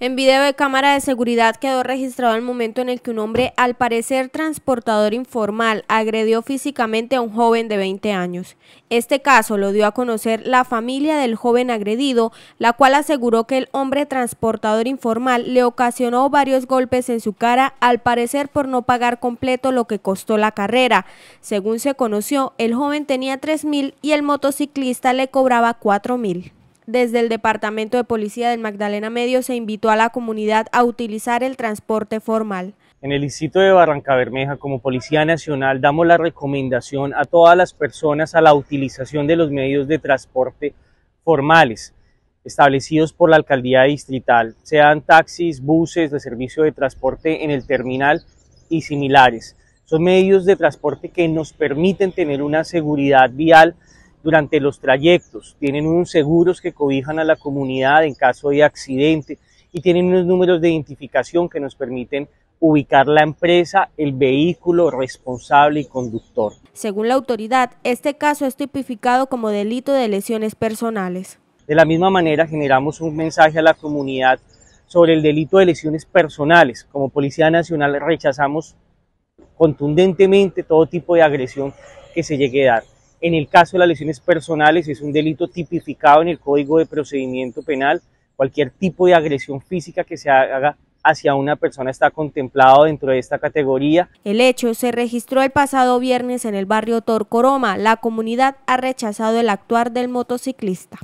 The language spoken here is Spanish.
En video de cámara de seguridad quedó registrado el momento en el que un hombre, al parecer transportador informal, agredió físicamente a un joven de 20 años. Este caso lo dio a conocer la familia del joven agredido, la cual aseguró que el hombre transportador informal le ocasionó varios golpes en su cara, al parecer por no pagar completo lo que costó la carrera. Según se conoció, el joven tenía 3.000 y el motociclista le cobraba 4.000. mil desde el Departamento de Policía del Magdalena Medio se invitó a la comunidad a utilizar el transporte formal. En el Distrito de Barranca Bermeja, como Policía Nacional, damos la recomendación a todas las personas a la utilización de los medios de transporte formales establecidos por la Alcaldía Distrital, sean taxis, buses de servicio de transporte en el terminal y similares. Son medios de transporte que nos permiten tener una seguridad vial durante los trayectos, tienen unos seguros que cobijan a la comunidad en caso de accidente y tienen unos números de identificación que nos permiten ubicar la empresa, el vehículo responsable y conductor. Según la autoridad, este caso es tipificado como delito de lesiones personales. De la misma manera, generamos un mensaje a la comunidad sobre el delito de lesiones personales. Como Policía Nacional rechazamos contundentemente todo tipo de agresión que se llegue a dar. En el caso de las lesiones personales es un delito tipificado en el Código de Procedimiento Penal. Cualquier tipo de agresión física que se haga hacia una persona está contemplado dentro de esta categoría. El hecho se registró el pasado viernes en el barrio Torcoroma. La comunidad ha rechazado el actuar del motociclista.